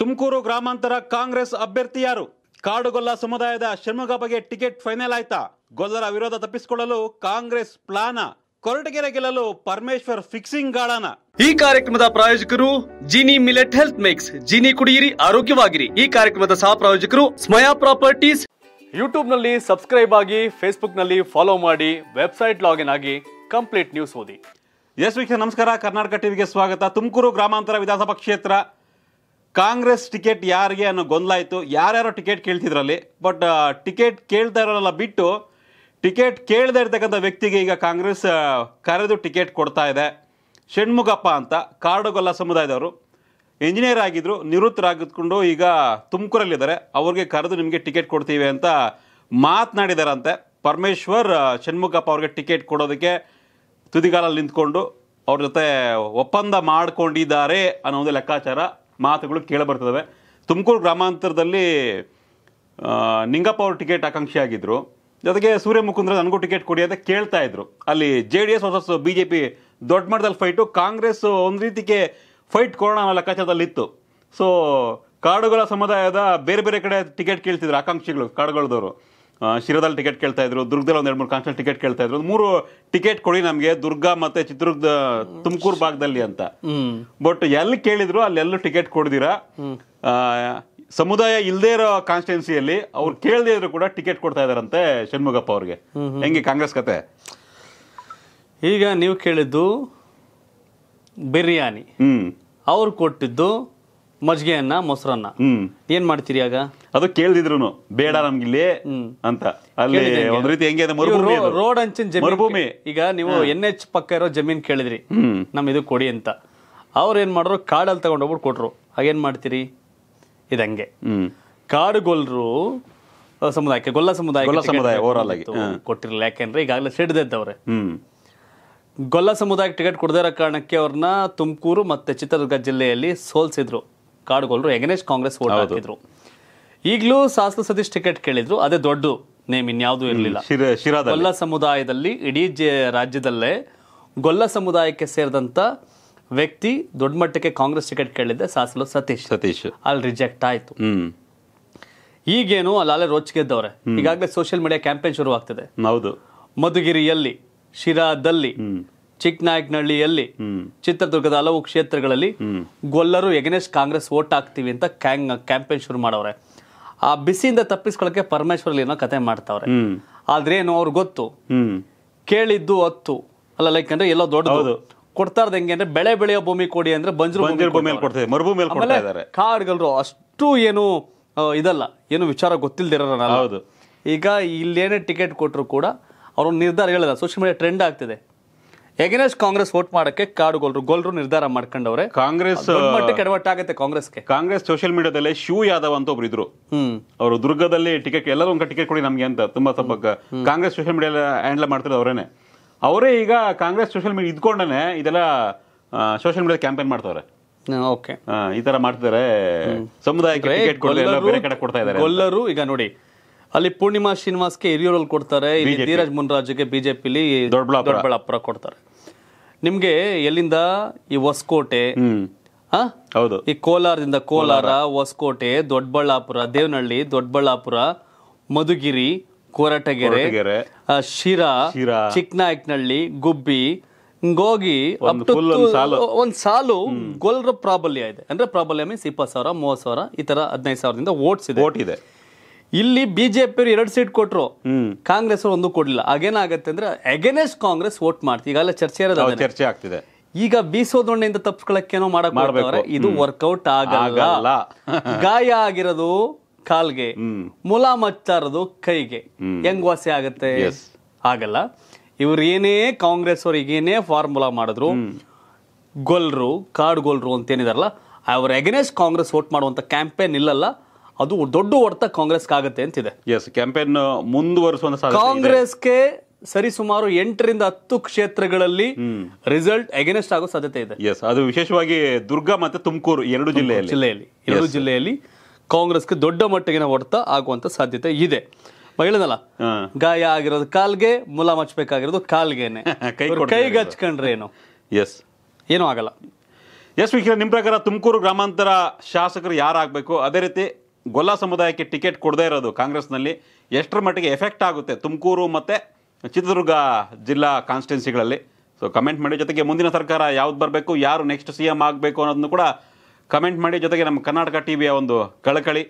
ತುಮಕೂರು ಗ್ರಾಮಾಂತರ ಕಾಂಗ್ರೆಸ್ ಅಭ್ಯರ್ಥಿ ಯಾರು ಕಾಡುಗೊಲ್ಲ ಸಮುದಾಯದ ಶಿವಮೊಗ್ಗ ಬಗ್ಗೆ ಟಿಕೆಟ್ ಫೈನಲ್ ಆಯ್ತಾ ಗೊಲ್ಲರ ವಿರೋಧ ತಪ್ಪಿಸಿಕೊಳ್ಳಲು ಕಾಂಗ್ರೆಸ್ ಪ್ಲಾನ ಕೊರಟಗೆರೆ ಗೆಲ್ಲಲು ಪರಮೇಶ್ವರ್ ಫಿಕ್ಸಿಂಗ್ ಗಾಳನ ಈ ಕಾರ್ಯಕ್ರಮದ ಪ್ರಾಯೋಜಕರು Jini millet health mix Jini ಕುಡಿಯಿರಿ ಆರೋಗ್ಯವಾಗಿರಿ ಈ ಕಾರ್ಯಕ್ರಮದ ಸಹ ಪ್ರಾಯೋಜಕರು ಸ್ಮಯಾ ಪ್ರಾಪರ್ಟೀಸ್ ಯೂಟ್ಯೂಬ್ ನಲ್ಲಿ ಸಬ್ಸ್ಕ್ರೈಬ್ ಆಗಿ ಫೇಸ್ಬುಕ್ ನಲ್ಲಿ ಫಾಲೋ ಮಾಡಿ ವೆಬ್ಸೈಟ್ ಲಾಗಿನ್ ಆಗಿ ಕಂಪ್ಲೀಟ್ ನ್ಯೂಸ್ ಓದಿ ಎಸ್ ನಮಸ್ಕಾರ ಕರ್ನಾಟಕ ಟಿವಿಗೆ ಸ್ವಾಗತ ತುಮಕೂರು ಗ್ರಾಮಾಂತರ ವಿಧಾನಸಭಾ ಕ್ಷೇತ್ರ ಕಾಂಗ್ರೆಸ್ ಟಿಕೆಟ್ ಯಾರಿಗೆ ಅನ್ನೋ ಗೊಂದಲ ಆಯಿತು ಯಾರ್ಯಾರೋ ಟಿಕೆಟ್ ಕೇಳ್ತಿದ್ರಲ್ಲಿ ಬಟ್ ಟಿಕೆಟ್ ಕೇಳ್ತಾ ಇರೋಲ್ಲ ಬಿಟ್ಟು ಟಿಕೆಟ್ ಕೇಳದೇ ಇರ್ತಕ್ಕಂಥ ವ್ಯಕ್ತಿಗೆ ಈಗ ಕಾಂಗ್ರೆಸ್ ಕರೆದು ಟಿಕೆಟ್ ಕೊಡ್ತಾ ಇದೆ ಷಣ್ಮುಖಪ್ಪ ಅಂತ ಕಾಡುಗೊಲ್ಲ ಸಮುದಾಯದವರು ಇಂಜಿನಿಯರ್ ಆಗಿದ್ದರು ನಿವೃತ್ತರಾಗಿದ್ಕೊಂಡು ಈಗ ತುಮಕೂರಲ್ಲಿದ್ದಾರೆ ಅವ್ರಿಗೆ ಕರೆದು ನಿಮಗೆ ಟಿಕೆಟ್ ಕೊಡ್ತೀವಿ ಅಂತ ಮಾತನಾಡಿದಾರಂತೆ ಪರಮೇಶ್ವರ್ ಷಣ್ಮುಖಪ್ಪ ಅವ್ರಿಗೆ ಟಿಕೆಟ್ ಕೊಡೋದಕ್ಕೆ ತುದಿಗಾಲಲ್ಲಿ ನಿಂತ್ಕೊಂಡು ಅವ್ರ ಜೊತೆ ಒಪ್ಪಂದ ಮಾಡಿಕೊಂಡಿದ್ದಾರೆ ಅನ್ನೋ ಒಂದು ಲೆಕ್ಕಾಚಾರ ಮಾತುಗಳು ಕೇಳಿಬರ್ತವೆ ತುಮಕೂರು ಗ್ರಾಮಾಂತರದಲ್ಲಿ ನಿಂಗಪ್ಪ ಅವರು ಟಿಕೆಟ್ ಆಕಾಂಕ್ಷಿಯಾಗಿದ್ದರು ಜೊತೆಗೆ ಸೂರ್ಯ ಮುಕುಂದ್ರ ನನಗೂ ಟಿಕೆಟ್ ಕೊಡಿ ಅಂತ ಕೇಳ್ತಾ ಇದ್ರು ಅಲ್ಲಿ J D S versus B J P ದೊಡ್ಡ ಮಟ್ಟದಲ್ಲಿ ಫೈಟು ಕಾಂಗ್ರೆಸ್ ಒಂದು ರೀತಿಗೆ ಫೈಟ್ ಕೊಡೋಣ ಅನ್ನೋ ಲೆಕ್ಕಾಚಾರದಲ್ಲಿತ್ತು ಸೊ ಕಾಡುಗಳ ಸಮುದಾಯದ ಬೇರೆ ಬೇರೆ ಕಡೆ ಟಿಕೆಟ್ ಕೇಳ್ತಿದ್ರು ಆಕಾಂಕ್ಷಿಗಳು ಕಾಡುಗಳದವರು ಶಿರದಲ್ಲಿ ಟಿಕೆಟ್ ಕೇಳ್ತಾ ಇದ್ರು ದುರ್ಗದಲ್ಲಿ ಒಂದ್ ಎರಡು ಮೂರು ಕಾನ್ಸ್ಟಲ್ ಟಿಕೆಟ್ ಕೇಳ್ತಾ ಇದ್ರು ಮೂರು ಟಿಕೆಟ್ ಕೊಡಿ ನಮಗೆ ದುರ್ಗ ಮತ್ತೆ ಚಿತ್ರದುರ್ಗ ತುಮಕೂರು ಭಾಗದಲ್ಲಿ ಅಂತ ಬಟ್ ಎಲ್ಲಿ ಕೇಳಿದ್ರು ಅಲ್ಲೆಲ್ಲೂ ಟಿಕೆಟ್ ಕೊಡ್ದಿರಾ ಸಮುದಾಯ ಇಲ್ಲದೇ ಇರೋ ಕಾನ್ಸ್ಟಿಟ್ಯೂನ್ಸಿಯಲ್ಲಿ ಅವ್ರು ಕೇಳದೇ ಇದ್ರು ಕೂಡ ಟಿಕೆಟ್ ಕೊಡ್ತಾ ಇದಾರಂತೆ ಷಣ್ಮುಗಪ್ಪ ಅವ್ರಿಗೆ ಹೆಂಗೆ ಕಾಂಗ್ರೆಸ್ ಕತೆ ಈಗ ನೀವು ಕೇಳಿದ್ದು ಬಿರಿಯಾನಿ ಅವ್ರು ಕೊಟ್ಟಿದ್ದು ಅನ್ನ ಮೊಸರನ್ನ ಏನ್ ಮಾಡ್ತೀರಿ ಆಗ ಅದು ಕೇಳ್ದಿದ್ರು ಬೇಡ ನಮ್ಗಿಲ್ಲಿ ಅಂತ ಅಲ್ಲಿ ಒಂದ್ ರೀತಿ ಹೆಂಗೆ ರೋಡ್ ಅಂಚಿನ ಮರುಭೂಮಿ ಈಗ ನೀವು ಎನ್ ಎಚ್ ಪಕ್ಕ ಇರೋ ಜಮೀನ್ ಕೇಳಿದ್ರಿ ನಮ್ ಇದು ಕೊಡಿ ಅಂತ ಅವ್ರ ಏನ್ ಮಾಡ್ರು ಕಾಡಲ್ಲಿ ತಗೊಂಡೋಗ್ಬಿಟ್ಟು ಕೊಟ್ರು ಹಾಗೇನ್ ಮಾಡ್ತೀರಿ ಇದಂಗೆ ಕಾಡುಗೊಲ್ರು ಸಮುದಾಯಕ್ಕೆ ಗೊಲ್ಲ ಸಮುದಾಯ ಗೊಲ್ಲ ಸಮುದಾಯ ಆಗಿ ಕೊಟ್ಟಿರಲಿಲ್ಲ ಯಾಕೆಂದ್ರೆ ಈಗಾಗಲೇ ಸಿಡ್ದವ್ರೆ ಗೊಲ್ಲ ಸಮುದಾಯಕ್ಕೆ ಟಿಕೆಟ್ ಕೊಡದೇ ಇರೋ ಕಾರಣಕ್ಕೆ ಅವ್ರನ್ನ ತುಮಕೂರು ಮತ್ತೆ ಚಿತ್ರದುರ್ಗ ಜಿಲ್ಲೆಯಲ್ಲಿ ಸೋಲ್ಸಿದ್ರು ಕಾಡುಗೋಲ್ರು ಎಗನೆಸ್ಟ್ ಕಾಂಗ್ರೆಸ್ ವೋಟ್ ಹಾಕಿದ್ರು ಈಗಲೂ ಶಾಸಕ ಸತೀಶ್ ಟಿಕೆಟ್ ಕೇಳಿದ್ರು ಅದೇ ದೊಡ್ಡ ನೇಮ್ ಇನ್ಯಾವುದೂ ಇರಲಿಲ್ಲ ಗೊಲ್ಲ ಸಮುದಾಯದಲ್ಲಿ ಇಡೀ ರಾಜ್ಯದಲ್ಲೇ ಗೊಲ್ಲ ಸಮುದಾಯಕ್ಕೆ ಸೇರಿದಂತ ವ್ಯಕ್ತಿ ದೊಡ್ಡ ಮಟ್ಟಕ್ಕೆ ಕಾಂಗ್ರೆಸ್ ಟಿಕೆಟ್ ಕೇಳಿದ್ದೆ ಸಾಸಲು ಸತೀಶ್ ಸತೀಶ್ ಅಲ್ಲಿ ರಿಜೆಕ್ಟ್ ಆಯ್ತು ಈಗೇನು ಅಲ್ಲಾಲೆ ರೋಚ್ ಗೆದ್ದವ್ರೆ ಈಗಾಗಲೇ ಸೋಷಿಯಲ್ ಮೀಡಿಯಾ ಕ್ಯಾಂಪೇನ್ ಶುರು ಆಗ್ತದೆ ಹೌದು ಮಧುಗಿರಿಯಲ್ಲಿ ಶಿರಾದಲ್ಲಿ ಚಿಕ್ಕನಾಯಕನಹಳ್ಳಿಯಲ್ಲಿ ಚಿತ್ರದುರ್ಗದ ಹಲವು ಕ್ಷೇತ್ರಗಳಲ್ಲಿ ಗೊಲ್ಲರು ಎಗನೆಸ್ಟ್ ಕಾಂಗ್ರೆಸ್ ವೋಟ್ ಹಾಕ್ತೀವಿ ಅಂತ ಕ್ಯಾಂಗ್ ಕ್ಯಾಂಪೇನ್ ಶುರು ಮಾಡವ್ರೆ ಆ ಬಿಸಿಯಿಂದ ತಪ್ಪಿಸ್ಕೊಳಕ್ಕೆ ಪರಮೇಶ್ವರಲ್ಲಿ ಏನೋ ಕತೆ ಮಾಡ್ತಾವ್ರೆ ಆದ್ರೇನು ಅವ್ರು ಗೊತ್ತು ಕೇಳಿದ್ದು ಹತ್ತು ಅಲ್ಲ ಲೈಕ್ ಅಂದ್ರೆ ಎಲ್ಲೋ ದೊಡ್ಡದು ಕೊಡ್ತಾ ಇರೋದು ಹೆಂಗೆ ಅಂದ್ರೆ ಬೆಳೆ ಬೆಳೆಯೋ ಭೂಮಿ ಕೊಡಿ ಅಂದ್ರೆ ಬಂಜರು ಮರುಭೂಮಿಯಲ್ಲಿ ಅಷ್ಟು ಏನು ಇದಲ್ಲ ಏನು ವಿಚಾರ ಗೊತ್ತಿಲ್ದಿರೋಣ ಈಗ ಇಲ್ಲೇನೇ ಟಿಕೆಟ್ ಕೊಟ್ಟರು ಕೂಡ ಅವ್ರ ನಿರ್ಧಾರ ಹೇಳಿದ ಸೋಷಿಯಲ್ ಮೀಡಿಯಾ ಟ್ರೆಂಡ್ ಆಗ್ತಿದೆ ಎಗೇನೆಸ್ಟ್ ಕಾಂಗ್ರೆಸ್ ವೋಟ್ ಮಾಡಕ್ಕೆ ಗೊಲ್ರು ಗೋಲ್ರು ನಿರ್ಧಾರ ಮಾಡ್ಕೊಂಡವ್ರೆ ಕಾಂಗ್ರೆಸ್ ಮಟ್ಟಕ್ಕೆ ಆಗುತ್ತೆ ಕಾಂಗ್ರೆಸ್ಗೆ ಕಾಂಗ್ರೆಸ್ ಸೋಷಿಯಲ್ ಮೀಡಿಯಾದಲ್ಲಿ ಶಿವ ಯಾದವ್ ಅಂತ ಒಬ್ರು ಇದ್ರು ಅವರು ದುರ್ಗದಲ್ಲಿ ಟಿಕೆಟ್ ಎಲ್ಲರೂ ಒಂದ್ ಟಿಕೆಟ್ ಕೊಡಿ ನಮ್ಗೆ ಅಂತ ತುಂಬಾ ಸ್ವಲ್ಪ ಕಾಂಗ್ರೆಸ್ ಸೋಷಿಯಲ್ ಮೀಡಿಯಾ ಹ್ಯಾಂಡಲ್ ಮಾಡ್ತಿದ್ರು ಅವರೇನೆ ಅವರೇ ಈಗ ಕಾಂಗ್ರೆಸ್ ಸೋಷಿಯಲ್ ಮೀಡಿಯಾ ಇದ್ಕೊಂಡೇ ಇದೆಲ್ಲ ಸೋಷಿಯಲ್ ಮೀಡಿಯಾ ಕ್ಯಾಂಪೇನ್ ಮಾಡ್ತಾರೆ ಓಕೆ ಈ ತರ ಮಾಡ್ತಿದ್ದಾರೆ ಸಮುದಾಯಕ್ಕೆ ಟಿಕೆಟ್ ಕೊಡ್ತಾ ಇದ್ದಾರೆ ಈಗ ನೋಡಿ ಅಲ್ಲಿ ಪೂರ್ಣಿಮಾ ಶ್ರೀನಿವಾಸ್ಗೆ ಹಿರಿಯೂರಲ್ಲಿ ಕೊಡ್ತಾರೆ ಇಲ್ಲಿ ಧೀರಜ್ ಮುನ್ರಾಜ್ಗೆ ಬಿಜೆಪಿಲಿ ದೊಡ್ಡಬಳ್ಳಾಪುರ ಕೊಡ್ತಾರೆ ನಿಮ್ಗೆ ಎಲ್ಲಿಂದ ಈ ಹೊಸಕೋಟೆ ಹೌದು ಈ ಕೋಲಾರದಿಂದ ಕೋಲಾರ ಹೊಸಕೋಟೆ ದೊಡ್ಡಬಳ್ಳಾಪುರ ದೇವನಹಳ್ಳಿ ದೊಡ್ಡಬಳ್ಳಾಪುರ ಮಧುಗಿರಿ ಕೊರಟಗೆರೆ ಶಿರಾ ಚಿಕ್ಕನಾಯಕನಹಳ್ಳಿ ಗುಬ್ಬಿ ಹಿಂಗೋಗಿ ಒಂದ್ ಸಾಲು ಗೊಲ್ರ ಪ್ರಾಬಲ್ಯ ಇದೆ ಅಂದ್ರೆ ಪ್ರಾಬಲ್ಯ ಮೀನ್ಸ್ ಇಪ್ಪತ್ತು ಸಾವಿರ ಮೂವತ್ತು ಸಾವಿರ ಈ ತರ ಹದಿನೈದು ಸಾವಿರದಿಂದ ಓಟ್ಸ್ ಇದೆ ಇದೆ ಇಲ್ಲಿ ಬಿಜೆಪಿ ಎರಡು ಸೀಟ್ ಕೊಟ್ರು ಕಾಂಗ್ರೆಸ್ ಒಂದು ಕೊಡ್ಲಿಲ್ಲ ಆಗೇನಾಗತ್ತೆ ಅಂದ್ರೆ ಅಗೇನೆಸ್ಟ್ ಕಾಂಗ್ರೆಸ್ ವೋಟ್ ಮಾಡ್ತೀವಿ ಚರ್ಚೆ ಚರ್ಚೆ ಆಗ್ತಿದೆ ಈಗ ಬೀಸೋದೊಣ್ಣೆಯಿಂದ ತಪ್ಸ್ಕೊಳಕ್ಕೇನೋ ಮಾಡಕ್ ಇದು ವರ್ಕೌಟ್ ಆಗಲ್ಲ ಗಾಯ ಆಗಿರೋದು ಕಾಲ್ಗೆ ಮುಲಾಮ್ ಮಚ್ಚಾರದು ಕೈಗೆ ಹೆಂಗ್ ವಾಸಿ ಆಗತ್ತೆ ಆಗಲ್ಲ ಇವ್ರು ಏನೇ ಕಾಂಗ್ರೆಸ್ ಅವ್ರಿಗೆ ಏನೇ ಫಾರ್ಮುಲಾ ಮಾಡಿದ್ರು ಗೊಲ್ರು ಗೊಲ್ರು ಅಂತ ಏನಿದಾರಲ್ಲ ಅವ್ರ ಅಗೇನೆಸ್ಟ್ ಕಾಂಗ್ರೆಸ್ ವೋಟ್ ಮಾಡುವಂತ ಕ್ಯಾಂಪೇನ್ ಇಲ್ಲಲ್ಲ ಅದು ದೊಡ್ಡ ಹೊಡೆತ ಆಗತ್ತೆ ಅಂತಿದೆ ಕ್ಯಾಂಪೇನ್ ಮುಂದುವರಿಸುವ ಕಾಂಗ್ರೆಸ್ಗೆ ಸರಿ ಸುಮಾರು ಎಂಟರಿಂದ ಹತ್ತು ಕ್ಷೇತ್ರಗಳಲ್ಲಿ ರಿಸಲ್ಟ್ ಅಗೇನೆಸ್ಟ್ ಆಗೋ ಸಾಧ್ಯತೆ ಇದೆ ಎಸ್ ಅದು ವಿಶೇಷವಾಗಿ ದುರ್ಗ ಮತ್ತೆ ತುಮಕೂರು ಎರಡು ಜಿಲ್ಲೆಯಲ್ಲಿ ಜಿಲ್ಲೆಯಲ್ಲಿ ಎರಡು ಜಿಲ್ಲೆಯಲ್ಲಿ ಕಾಂಗ್ರೆಸ್ಗೆ ದೊಡ್ಡ ಮಟ್ಟಿಗಿನ ಹೊಡೆತ ಆಗುವಂತ ಸಾಧ್ಯತೆ ಇದೆ ಹೇಳಿದಲ್ಲ ಗಾಯ ಆಗಿರೋದು ಕಾಲ್ಗೆ ಮುಲಾಮ್ ಹಚ್ಬೇಕಾಗಿರೋದು ಕಾಲ್ಗೆನೆ ಕೈಗೆ ಹಚ್ಕೊಂಡ್ರೆ ಏನು ಎಸ್ ಏನೂ ಆಗಲ್ಲ ಎಸ್ ವಿಶ್ವ ನಿಮ್ಮ ಪ್ರಕಾರ ತುಮಕೂರು ಗ್ರಾಮಾಂತರ ಶಾಸಕರು ಯಾರಾಗಬೇಕು ಅದೇ ರೀತಿ ಗೊಲ್ಲ ಸಮುದಾಯಕ್ಕೆ ಟಿಕೆಟ್ ಕೊಡದೇ ಇರೋದು ಕಾಂಗ್ರೆಸ್ನಲ್ಲಿ ಎಷ್ಟರ ಮಟ್ಟಿಗೆ ಎಫೆಕ್ಟ್ ಆಗುತ್ತೆ ತುಮಕೂರು ಮತ್ತು ಚಿತ್ರದುರ್ಗ ಜಿಲ್ಲಾ ಕಾನ್ಸ್ಟಿಟ್ಯೂನ್ಸಿಗಳಲ್ಲಿ ಸೊ ಕಮೆಂಟ್ ಮಾಡಿ ಜೊತೆಗೆ ಮುಂದಿನ ಸರ್ಕಾರ ಯಾವ್ದು ಬರಬೇಕು ಯಾರು ನೆಕ್ಸ್ಟ್ ಸಿ ಎಮ್ ಆಗಬೇಕು ಅನ್ನೋದನ್ನು ಕೂಡ ಕಮೆಂಟ್ ಮಾಡಿ ಜೊತೆಗೆ ನಮ್ಮ ಕರ್ನಾಟಕ ಟಿ ವಿಯ ಒಂದು ಕಳಕಳಿ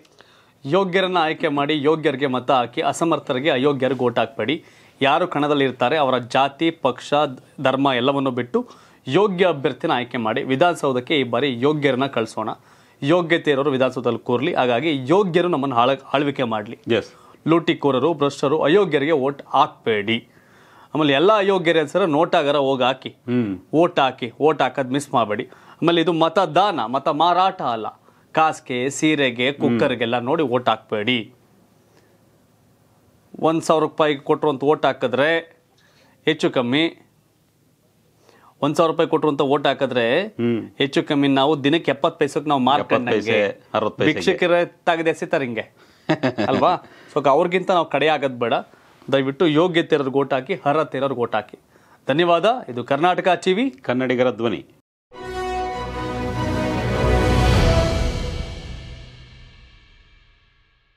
ಯೋಗ್ಯರನ್ನು ಆಯ್ಕೆ ಮಾಡಿ ಯೋಗ್ಯರಿಗೆ ಮತ ಹಾಕಿ ಅಸಮರ್ಥರಿಗೆ ಅಯೋಗ್ಯರಿಗೆ ಓಟ್ ಹಾಕಬೇಡಿ ಯಾರು ಕಣದಲ್ಲಿರ್ತಾರೆ ಅವರ ಜಾತಿ ಪಕ್ಷ ಧರ್ಮ ಎಲ್ಲವನ್ನು ಬಿಟ್ಟು ಯೋಗ್ಯ ಅಭ್ಯರ್ಥಿನ ಆಯ್ಕೆ ಮಾಡಿ ವಿಧಾನಸೌಧಕ್ಕೆ ಈ ಬಾರಿ ಯೋಗ್ಯರನ್ನ ಕಳಿಸೋಣ ಯೋಗ್ಯತೆ ಇರೋರು ವಿಧಾನಸೌಧದಲ್ಲಿ ಕೂರಲಿ ಹಾಗಾಗಿ ಯೋಗ್ಯರು ನಮ್ಮನ್ನು ಆಳ ಆಳ್ವಿಕೆ ಮಾಡಲಿ ಎಸ್ ಲೂಟಿಕೋರರು ಭ್ರಷ್ಟರು ಅಯೋಗ್ಯರಿಗೆ ಓಟ್ ಹಾಕ್ಬೇಡಿ ಆಮೇಲೆ ಎಲ್ಲ ಅಯೋಗ್ಯರೇ ಸರ ನೋಟಾಗಾರ ಹೋಗಿ ಹಾಕಿ ಓಟ್ ಹಾಕಿ ಓಟ್ ಹಾಕೋದು ಮಿಸ್ ಮಾಡಬೇಡಿ ಆಮೇಲೆ ಇದು ಮತದಾನ ಮತ ಮಾರಾಟ ಅಲ್ಲ ಕಾಸ್ಗೆ ಸೀರೆಗೆ ಕುಕ್ಕರ್ಗೆಲ್ಲ ನೋಡಿ ಓಟ್ ಹಾಕ್ಬೇಡಿ ಒಂದು ಸಾವಿರ ರೂಪಾಯಿಗೆ ಕೊಟ್ಟರು ಅಂತ ಓಟ್ ಹಾಕಿದ್ರೆ ಹೆಚ್ಚು ಕಮ್ಮಿ ಒಂದ್ ಸಾವಿರ ರೂಪಾಯಿ ಕೊಟ್ಟರು ಅಂತ ಓಟ್ ಹಾಕಿದ್ರೆ ಹೆಚ್ಚು ಕಮ್ಮಿ ನಾವು ದಿನಕ್ಕೆ ಎಪ್ಪತ್ ಪೈಸಕ್ ನಾವು ಮಾರ್ಕ್ ಭಿಕ್ಷಕರ ತಾಗದೆ ಎಸಿತಾರೆ ಹಿಂಗೆ ಅಲ್ವಾ ಸೊ ಅವ್ರಿಗಿಂತ ನಾವು ಕಡೆ ಆಗದ್ ಬೇಡ ದಯವಿಟ್ಟು ಯೋಗ್ಯತೆ ಇರೋರ್ಗೆ ಓಟ್ ಹಾಕಿ ಅರ್ಹತೆ ಇರೋರ್ಗೆ ಓಟ್ ಹಾಕಿ ಧನ್ಯವಾದ ಇದು ಕರ್ನಾಟಕ ಟಿವಿ ಕನ್ನಡಿಗರ ಧ್ವನಿ